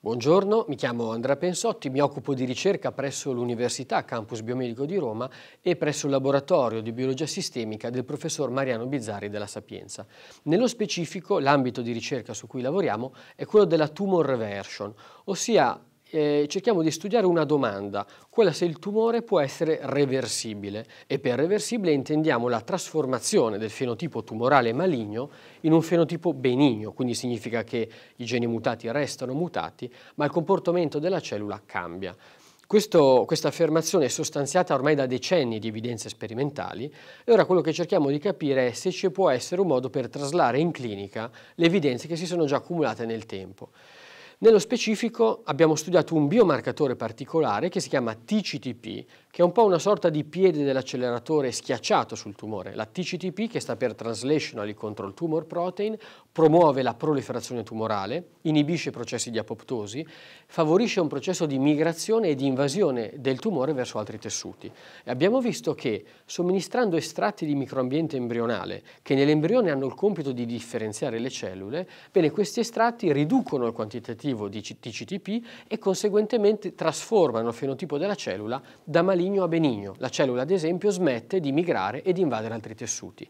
Buongiorno, mi chiamo Andrea Pensotti, mi occupo di ricerca presso l'Università Campus Biomedico di Roma e presso il laboratorio di biologia sistemica del professor Mariano Bizzari della Sapienza. Nello specifico, l'ambito di ricerca su cui lavoriamo è quello della tumor reversion, ossia eh, cerchiamo di studiare una domanda, quella se il tumore può essere reversibile e per reversibile intendiamo la trasformazione del fenotipo tumorale maligno in un fenotipo benigno, quindi significa che i geni mutati restano mutati, ma il comportamento della cellula cambia. Questo, questa affermazione è sostanziata ormai da decenni di evidenze sperimentali e ora quello che cerchiamo di capire è se ci può essere un modo per traslare in clinica le evidenze che si sono già accumulate nel tempo. Nello specifico abbiamo studiato un biomarcatore particolare che si chiama TCTP, che è un po' una sorta di piede dell'acceleratore schiacciato sul tumore. La TCTP, che sta per Translationally Control Tumor Protein, promuove la proliferazione tumorale, inibisce i processi di apoptosi, favorisce un processo di migrazione e di invasione del tumore verso altri tessuti. E abbiamo visto che somministrando estratti di microambiente embrionale, che nell'embrione hanno il compito di differenziare le cellule, bene, questi estratti riducono il quantitativo di TCTP e conseguentemente trasformano il fenotipo della cellula da maligno maligno a benigno. La cellula, ad esempio, smette di migrare e di invadere altri tessuti.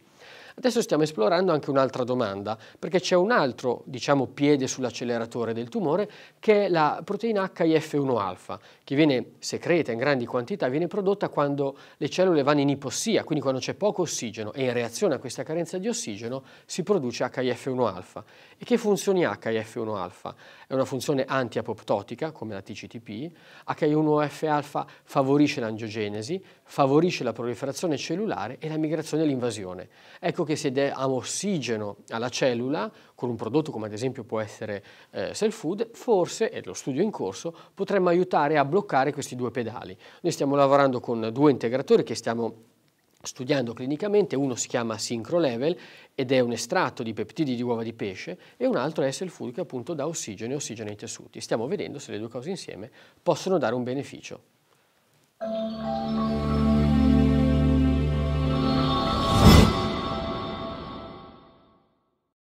Adesso stiamo esplorando anche un'altra domanda, perché c'è un altro diciamo, piede sull'acceleratore del tumore che è la proteina HIF1α, che viene secreta in grandi quantità, viene prodotta quando le cellule vanno in ipossia, quindi quando c'è poco ossigeno e in reazione a questa carenza di ossigeno si produce HIF1α. E che funzioni ha HIF1α? È una funzione antiapoptotica, come la TCTP, H1F-alfa favorisce l'angiogenesi, favorisce la proliferazione cellulare e la migrazione e l'invasione. Ecco che se dà ossigeno alla cellula con un prodotto come ad esempio può essere eh, Cell Food, forse, ed è lo studio in corso, potremmo aiutare a bloccare questi due pedali. Noi stiamo lavorando con due integratori che stiamo studiando clinicamente, uno si chiama Synchro Level ed è un estratto di peptidi di uova di pesce e un altro è Cell Food che appunto dà ossigeno e ossigeno ai tessuti. Stiamo vedendo se le due cose insieme possono dare un beneficio.